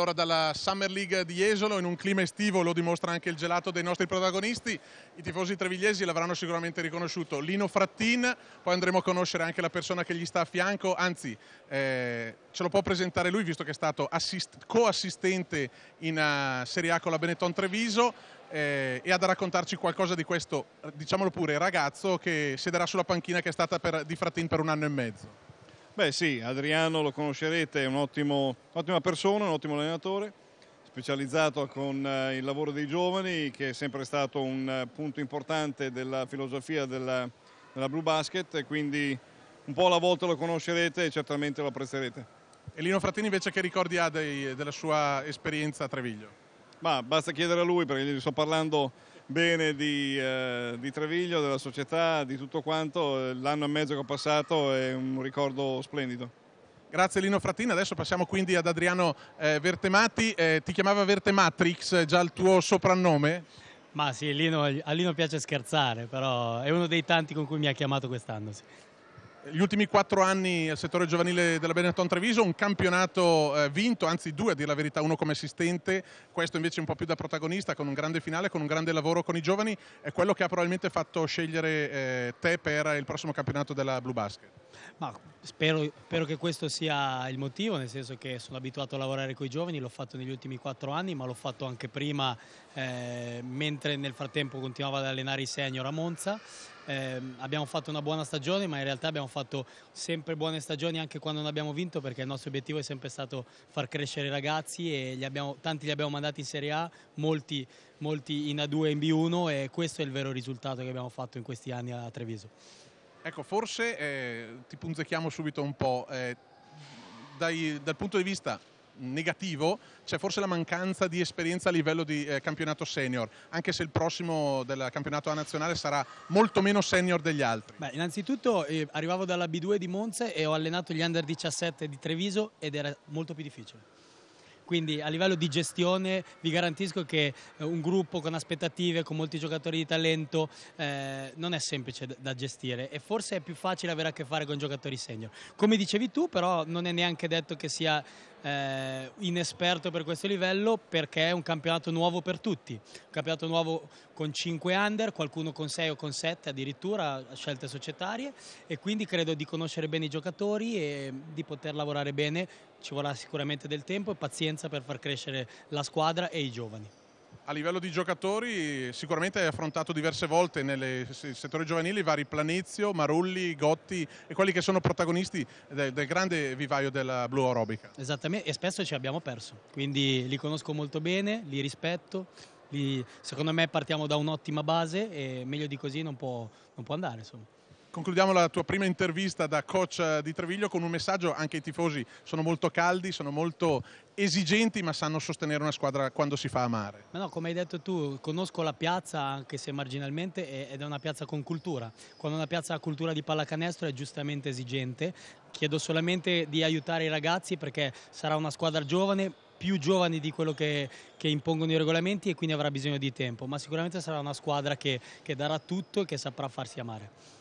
Allora dalla Summer League di Jesolo in un clima estivo lo dimostra anche il gelato dei nostri protagonisti, i tifosi trevigliesi l'avranno sicuramente riconosciuto, Lino Frattin, poi andremo a conoscere anche la persona che gli sta a fianco, anzi eh, ce lo può presentare lui visto che è stato assist, co-assistente in uh, Serie A con la Benetton Treviso eh, e ha da raccontarci qualcosa di questo, diciamolo pure, ragazzo che siederà sulla panchina che è stata per, di Frattin per un anno e mezzo. Beh sì, Adriano lo conoscerete, è un'ottima persona, un ottimo allenatore, specializzato con eh, il lavoro dei giovani che è sempre stato un uh, punto importante della filosofia della, della Blue Basket quindi un po' alla volta lo conoscerete e certamente lo apprezzerete. E Lino Frattini invece che ricordi ha dei, della sua esperienza a Treviglio? Ma basta chiedere a lui perché gli sto parlando bene di, eh, di, Treviglio, della società, di tutto quanto. L'anno e mezzo che ho passato è un ricordo splendido. Grazie Lino Frattina, adesso passiamo quindi ad Adriano eh, Vertemati, eh, ti chiamava Vertematrix, eh, già il tuo soprannome? Ma sì, Lino, a Lino piace scherzare, però è uno dei tanti con cui mi ha chiamato quest'anno. Sì gli ultimi quattro anni al settore giovanile della Benetton Treviso, un campionato eh, vinto, anzi due a dire la verità, uno come assistente, questo invece un po' più da protagonista, con un grande finale, con un grande lavoro con i giovani, è quello che ha probabilmente fatto scegliere eh, te per il prossimo campionato della Blue Basket. Ma spero, spero, che questo sia il motivo, nel senso che sono abituato a lavorare con i giovani, l'ho fatto negli ultimi quattro anni, ma l'ho fatto anche prima, eh, mentre nel frattempo continuavo ad allenare i senior a Monza eh, abbiamo fatto una buona stagione, ma in realtà abbiamo fatto sempre buone stagioni anche quando non abbiamo vinto, perché il nostro obiettivo è sempre stato far crescere i ragazzi e li abbiamo, tanti li abbiamo mandati in Serie A, molti, molti in A2 e in B1 e questo è il vero risultato che abbiamo fatto in questi anni a Treviso. Ecco, forse eh, ti punzecchiamo subito un po'. Eh, dai, dal punto di vista negativo c'è forse la mancanza di esperienza a livello di eh, campionato senior, anche se il prossimo del campionato A nazionale sarà molto meno senior degli altri. Beh, innanzitutto eh, arrivavo dalla B2 di Monza e ho allenato gli under 17 di Treviso ed era molto più difficile quindi a livello di gestione vi garantisco che eh, un gruppo con aspettative, con molti giocatori di talento eh, non è semplice da gestire e forse è più facile avere a che fare con giocatori senior. Come dicevi tu però non è neanche detto che sia eh, inesperto per questo livello perché è un campionato nuovo per tutti, un campionato nuovo con 5 under, qualcuno con 6 o con 7 addirittura, scelte societarie e quindi credo di conoscere bene i giocatori e di poter lavorare bene, ci vorrà sicuramente del tempo e pazienza per far crescere la squadra e i giovani a livello di giocatori sicuramente hai affrontato diverse volte nel settore giovanile i vari Planizio, Marulli, Gotti e quelli che sono protagonisti del, del grande vivaio della Blue Aerobica. Esattamente, e spesso ci abbiamo perso, quindi li conosco molto bene, li rispetto, li, secondo me partiamo da un'ottima base e meglio di così non può, non può andare. Insomma concludiamo la tua prima intervista da coach eh, di Treviglio con un messaggio anche i tifosi, sono molto caldi, sono molto esigenti ma sanno sostenere una squadra quando si fa amare. Ma no, come hai detto tu, conosco la piazza anche se marginalmente ed è una piazza con cultura. Quando una piazza ha cultura di pallacanestro è giustamente esigente. Chiedo solamente di aiutare i ragazzi perché sarà una squadra giovane, più giovani di quello che, che, impongono i regolamenti e quindi avrà bisogno di tempo, ma sicuramente sarà una squadra che, che darà tutto e che saprà farsi amare.